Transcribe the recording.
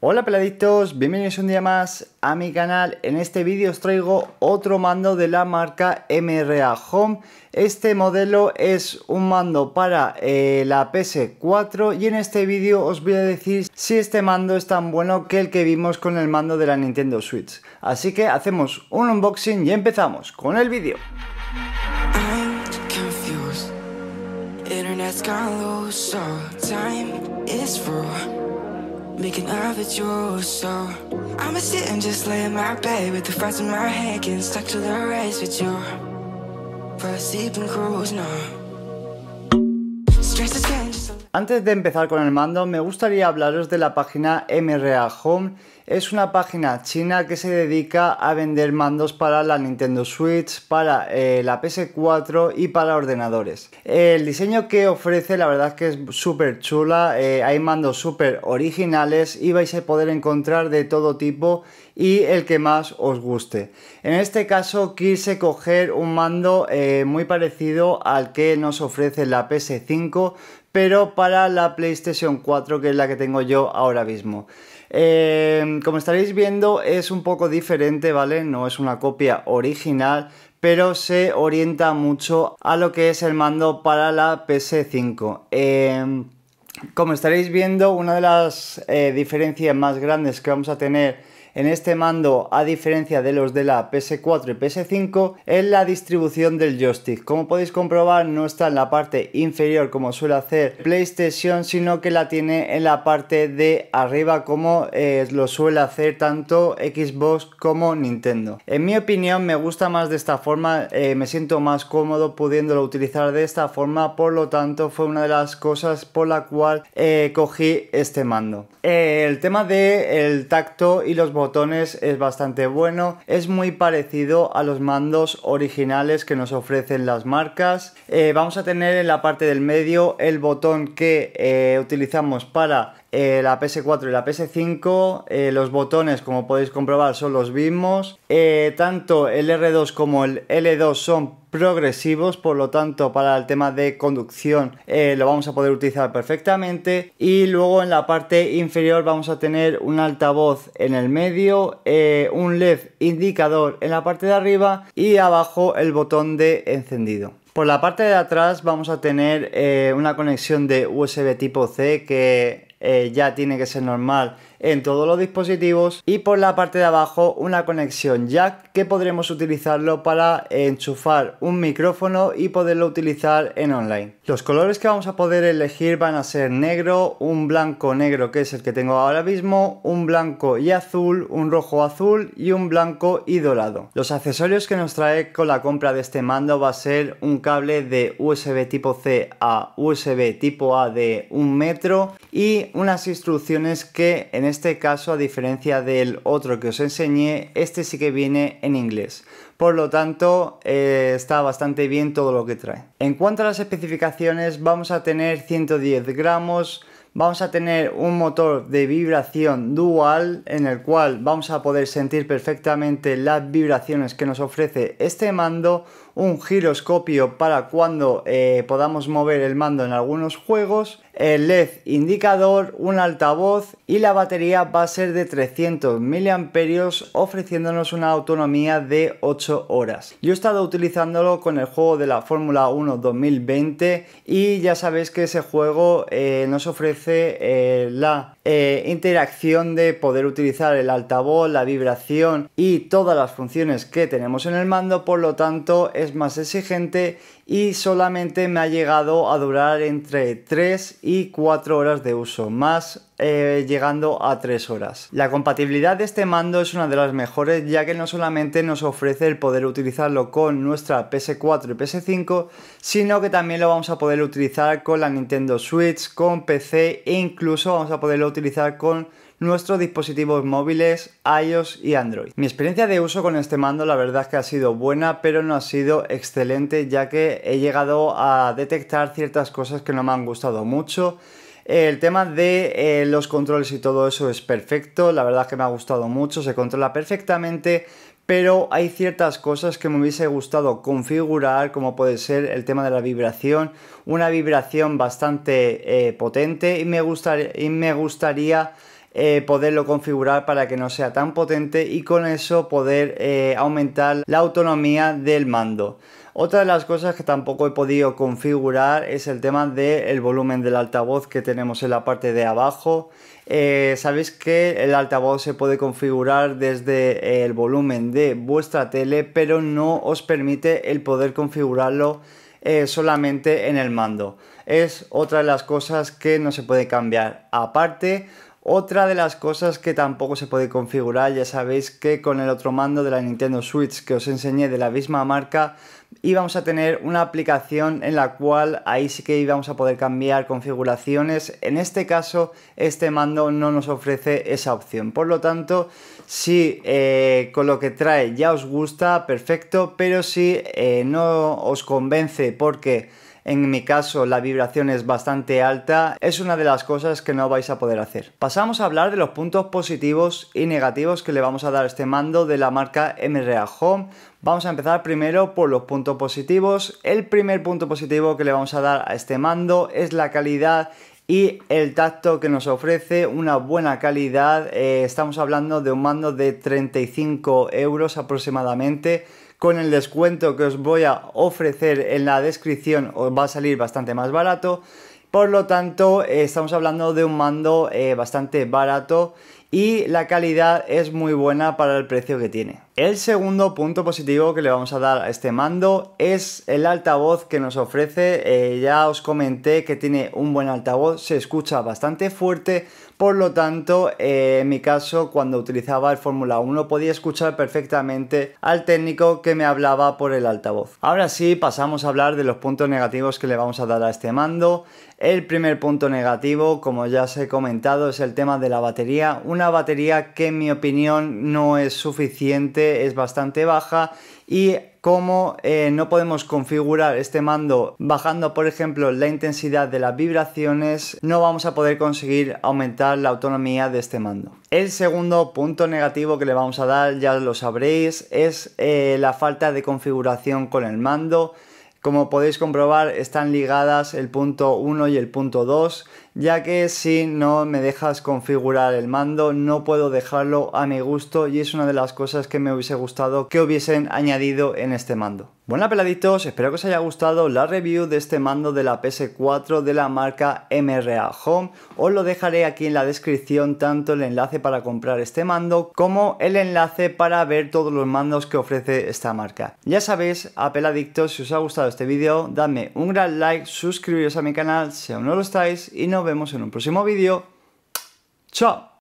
Hola peladitos, bienvenidos un día más a mi canal. En este vídeo os traigo otro mando de la marca MRA Home. Este modelo es un mando para eh, la PS4 y en este vídeo os voy a decir si este mando es tan bueno que el que vimos con el mando de la Nintendo Switch. Así que hacemos un unboxing y empezamos con el vídeo. making of it yours. So I'ma sit and just lay in my bed with the frost in my head, getting stuck to the race with you. But sleeping cruise now. Antes de empezar con el mando, me gustaría hablaros de la página MRA Home. Es una página china que se dedica a vender mandos para la Nintendo Switch, para eh, la PS4 y para ordenadores. El diseño que ofrece la verdad es que es súper chula, eh, hay mandos súper originales y vais a poder encontrar de todo tipo y el que más os guste. En este caso quise coger un mando eh, muy parecido al que nos ofrece la PS5, pero para la PlayStation 4, que es la que tengo yo ahora mismo. Eh, como estaréis viendo, es un poco diferente, ¿vale? No es una copia original, pero se orienta mucho a lo que es el mando para la PS5. Eh, como estaréis viendo, una de las eh, diferencias más grandes que vamos a tener en este mando, a diferencia de los de la PS4 y PS5, es la distribución del joystick. Como podéis comprobar, no está en la parte inferior como suele hacer PlayStation, sino que la tiene en la parte de arriba como eh, lo suele hacer tanto Xbox como Nintendo. En mi opinión, me gusta más de esta forma, eh, me siento más cómodo pudiéndolo utilizar de esta forma, por lo tanto, fue una de las cosas por la cual eh, cogí este mando. el tema del tacto y los botones es bastante bueno, es muy parecido a los mandos originales que nos ofrecen las marcas. Eh, vamos a tener en la parte del medio el botón que eh, utilizamos para eh, la PS4 y la PS5. Eh, los botones, como podéis comprobar, son los mismos. Eh, tanto el R2 como el L2 son progresivos, por lo tanto para el tema de conducción lo vamos a poder utilizar perfectamente y luego en la parte inferior vamos a tener un altavoz en el medio, un LED indicador en la parte de arriba y abajo el botón de encendido. Por la parte de atrás vamos a tener una conexión de USB tipo C que eh, ya tiene que ser normal en todos los dispositivos y por la parte de abajo una conexión jack que podremos utilizarlo para enchufar un micrófono y poderlo utilizar en online. Los colores que vamos a poder elegir van a ser negro, un blanco negro que es el que tengo ahora mismo, un blanco y azul, un rojo azul y un blanco y dorado. Los accesorios que nos trae con la compra de este mando va a ser un cable de USB tipo C a USB tipo A de un metro y unas instrucciones que en este caso, a diferencia del otro que os enseñé, este sí que viene en inglés. Por lo tanto, eh, está bastante bien todo lo que trae. En cuanto a las especificaciones, vamos a tener 110 gramos, vamos a tener un motor de vibración dual en el cual vamos a poder sentir perfectamente las vibraciones que nos ofrece este mando un giroscopio para cuando eh, podamos mover el mando en algunos juegos, el LED indicador, un altavoz y la batería va a ser de 300 miliamperios ofreciéndonos una autonomía de 8 horas. Yo he estado utilizándolo con el juego de la Fórmula 1 2020 y ya sabéis que ese juego eh, nos ofrece eh, la interacción de poder utilizar el altavoz, la vibración y todas las funciones que tenemos en el mando, por lo tanto es más exigente y solamente me ha llegado a durar entre 3 y 4 horas de uso, más eh, llegando a 3 horas. La compatibilidad de este mando es una de las mejores ya que no solamente nos ofrece el poder utilizarlo con nuestra PS4 y PS5, sino que también lo vamos a poder utilizar con la Nintendo Switch, con PC e incluso vamos a poderlo utilizar con nuestros dispositivos móviles iOS y Android. Mi experiencia de uso con este mando la verdad es que ha sido buena, pero no ha sido excelente ya que he llegado a detectar ciertas cosas que no me han gustado mucho. El tema de eh, los controles y todo eso es perfecto, la verdad que me ha gustado mucho, se controla perfectamente, pero hay ciertas cosas que me hubiese gustado configurar, como puede ser el tema de la vibración, una vibración bastante eh, potente y me, y me gustaría eh, poderlo configurar para que no sea tan potente y con eso poder eh, aumentar la autonomía del mando. Otra de las cosas que tampoco he podido configurar es el tema del volumen del altavoz que tenemos en la parte de abajo. Eh, Sabéis que el altavoz se puede configurar desde el volumen de vuestra tele, pero no os permite el poder configurarlo solamente en el mando. Es otra de las cosas que no se puede cambiar. Aparte, otra de las cosas que tampoco se puede configurar, ya sabéis que con el otro mando de la Nintendo Switch que os enseñé de la misma marca, íbamos a tener una aplicación en la cual ahí sí que íbamos a poder cambiar configuraciones. En este caso, este mando no nos ofrece esa opción. Por lo tanto, si eh, con lo que trae ya os gusta, perfecto, pero si eh, no os convence porque en mi caso la vibración es bastante alta, es una de las cosas que no vais a poder hacer. Pasamos a hablar de los puntos positivos y negativos que le vamos a dar a este mando de la marca MRA Home. Vamos a empezar primero por los puntos positivos. El primer punto positivo que le vamos a dar a este mando es la calidad y el tacto que nos ofrece una buena calidad eh, estamos hablando de un mando de 35 euros aproximadamente con el descuento que os voy a ofrecer en la descripción os va a salir bastante más barato. Por lo tanto, eh, estamos hablando de un mando eh, bastante barato y la calidad es muy buena para el precio que tiene. El segundo punto positivo que le vamos a dar a este mando es el altavoz que nos ofrece. Eh, ya os comenté que tiene un buen altavoz, se escucha bastante fuerte, por lo tanto, eh, en mi caso, cuando utilizaba el Fórmula 1 podía escuchar perfectamente al técnico que me hablaba por el altavoz. Ahora sí, pasamos a hablar de los puntos negativos que le vamos a dar a este mando. El primer punto negativo, como ya os he comentado, es el tema de la batería. Una batería que en mi opinión no es suficiente es bastante baja y como eh, no podemos configurar este mando bajando por ejemplo la intensidad de las vibraciones no vamos a poder conseguir aumentar la autonomía de este mando el segundo punto negativo que le vamos a dar ya lo sabréis es eh, la falta de configuración con el mando como podéis comprobar están ligadas el punto 1 y el punto 2 ya que si no me dejas configurar el mando no puedo dejarlo a mi gusto y es una de las cosas que me hubiese gustado que hubiesen añadido en este mando. Bueno peladitos, espero que os haya gustado la review de este mando de la PS4 de la marca MRA Home. Os lo dejaré aquí en la descripción tanto el enlace para comprar este mando como el enlace para ver todos los mandos que ofrece esta marca. Ya sabéis, apeladictos si os ha gustado este vídeo, dadme un gran like, suscribiros a mi canal si aún no lo estáis y nos vemos en un próximo vídeo. ¡Chao!